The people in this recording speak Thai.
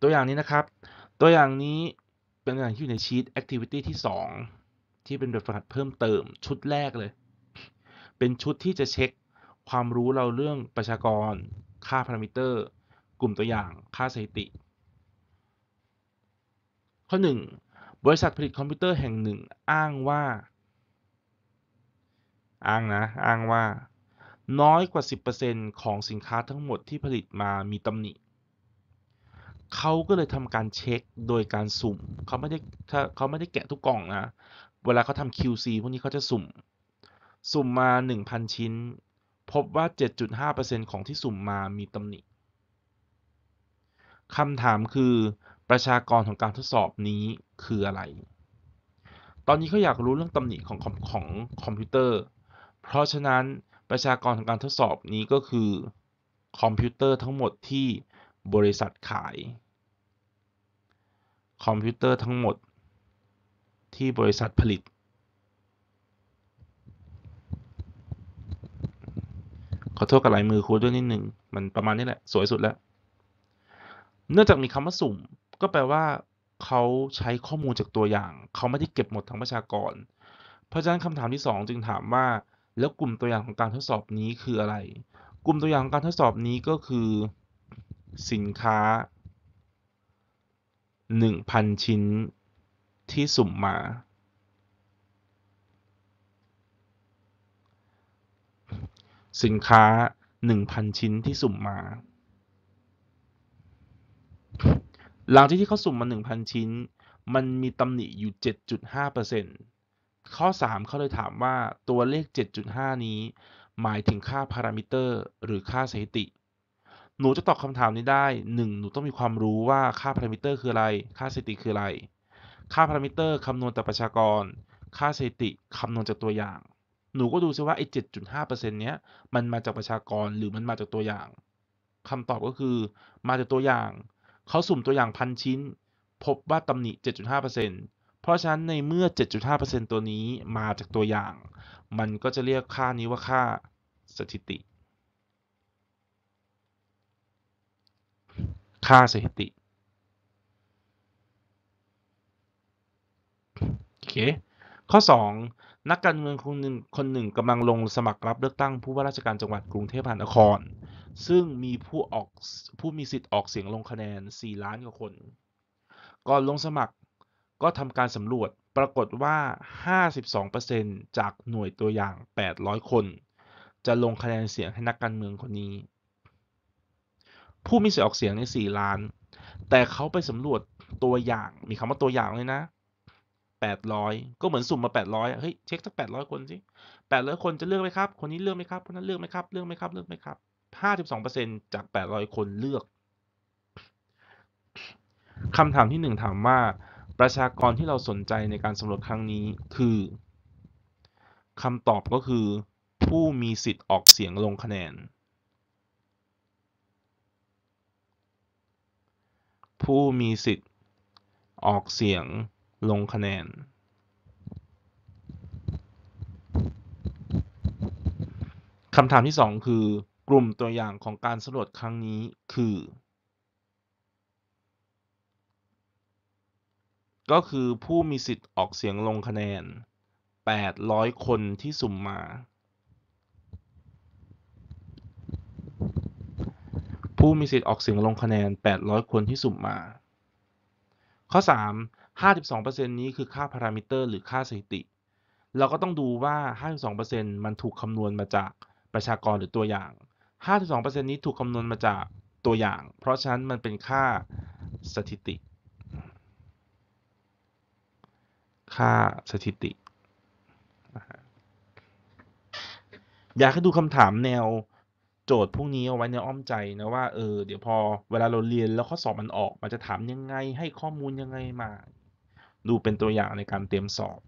ตัวอย่างนี้นะครับ ตัวอย่างนี้เป็นตัวอย่างที่อยู่ในชีต activity ที่ 2 ที่เป็นแบบฝึกหัดเพิ่มเติมชุดแรกเลย เป็นชุดที่จะเช็คความรู้เราเรื่องประชากรค่าพารามิเตอร์ กลุ่มตัวอย่างค่าสถิติ ข้อ 1 บริษัทผลิตคอมพิวเตอร์แห่งหนึ่ง อ้างว่า อ้างนะอ้างว่าน้อยกว่า 10%ของสินค้าทั้งหมดที่ผลิตมามีตำหนิเขาก็เลยทำการเช็คโดยการสุ่มเขาไม่ได้ถ้าเขาไม่ได้แกะทุกกล่องนะเวลาเขาทำ QC พวกนี้เขาจะสุ่มสุ่มมา 1,000 ชิ้น พบว่า 7.5%ของที่สุ่มมามีตำหนิคำถามคือประชากรของการทดสอบนี้คืออะไร ตอนนี้เขาอยากรู้เรื่องตำหนิของของคอมพิวเตอร์ เพราะฉะนั้นประชากรของการทดสอบนี้ก็คือ คอมพิวเตอร์ทั้งหมดที่บริษัทขาย คอมพิวเตอร์ทั้งหมด ที่บริษัทผลิต ขอโทษกับลายมือครูด้วยนิดหนึ่งมันประมาณนี้แหละ สวยสุดแล้ว เนื่องจากมีคำว่าสุ่ม ก็แปลว่าเขาใช้ข้อมูลจากตัวอย่าง เขาไม่ได้เก็บหมดทั้งประชากร เพราะฉะนั้นคำถามที่ 2 จึงถามว่า แล้วกลุ่มตัวอย่างของการทดสอบนี้คืออะไร กลุ่มตัวอย่างของการทดสอบนี้ก็คือสินค้า 1,000 ชิ้นที่สุ่มมา สินค้า 1,000 ชิ้นที่สุ่มมา หลังจากที่เขาสุ่มมา 1,000 ชิ้น มันมีตำหนิอยู่ 7.5%ข้อ 3เขาเลยถามว่าตัวเลข 7.5 นี้หมายถึงค่าพารามิเตอร์ หรือค่าสถิติหนูจะตอบคำถามนี้ได้หนึ่งหนูต้องมีความรู้ว่าค่าพารามิเตอร์คืออะไร ค่าสถิติคืออะไร ค่าพารามิเตอร์คำนวณจต่ประชากร ค่าสถิติคำนวณจากตัวอย่าง หนูก็ดูซิว่าไอ้เจ็ดจุดห้าเปอร์เซ็นต์เนี้ยมันมาจากประชากรหรือมันมาจากตัวอย่าง คำตอบก็คือมาจากตัวอย่าง เขาสุ่มตัวอย่างพันชิ้น พบว่าตำหนิเจ็ดจุดห้าเปอร์เซ็นตเพราะฉะนั้นในเมื่อ 7.5%ตัวนี้มาจากตัวอย่าง มันก็จะเรียกค่านี้ว่าค่าสถิติค่าสถิติโอเค ข้อ 2 นักการเมืองคนหนึ่งคนหนึ่งกำลังลงสมัครรับเลือกตั้งผู้ว่าราชการจังหวัดกรุงเทพมหานคร ซึ่งมีผู้ออกผู้มีสิทธิ์ออกเสียงลงคะแนน 4 ล้านกว่าคน ก่อนลงสมัครก็ทำการสำรวจปรากฏว่า 52%จากหน่วยตัวอย่าง 800 คน จะลงคะแนนเสียงให้นักการเมืองคนนี้ผู้มีสิทธิออกเสียงใน 4 ล้าน แต่เขาไปสำรวจตัวอย่าง มีคำว่าตัวอย่างเลยนะ 800 ก็เหมือนสุ่มมา 800เฮ้ย เช็คสัก 800 คนสิ 800 คนจะเลือกไหมครับ คนนี้เลือกไหมครับ คนนั้นเลือกไหมครับ เลือกไหมครับ เลือกไหมครับ 52%รจาก 800 คนเลือก คำถามที่หนึ่งถามว่า ประชากรที่เราสนใจในการสำรวจครั้งนี้คือ คำตอบก็คือ ผู้มีสิทธิ์ออกเสียงลงคะแนนผู้มีสิทธิ์ออกเสียงลงคะแนน คำถามที่ 2 คือ กลุ่มตัวอย่างของการสำรวจครั้งนี้คือ ก็คือผู้มีสิทธิ์ออกเสียงลงคะแนน 800 คนที่สุ่มมาผู้มีสิทธิ์ออกเสียงลงคะแนน 800 คนที่สุ่มมา ข้อ 3 52%นี้คือค่าพารามิเตอร์ หรือค่าสถิติ เราก็ต้องดูว่า 52%มันถูกคำนวณมาจากประชากรหรือตัวอย่าง 52%นี้ถูกคำนวณมาจากตัวอย่าง เพราะฉะนั้นมันเป็นค่าสถิติ ค่าสถิติ อยากให้ดูคำถามแนวโจทย์พวกนี้เอาไว้ในอ้อมใจนะว่าเออ เดี๋ยวพอเวลาเราเรียนแล้วข้อสอบมันออกมันจะถามยังไงให้ข้อมูลยังไงมา ดูเป็นตัวอย่างในการเตรียมสอบ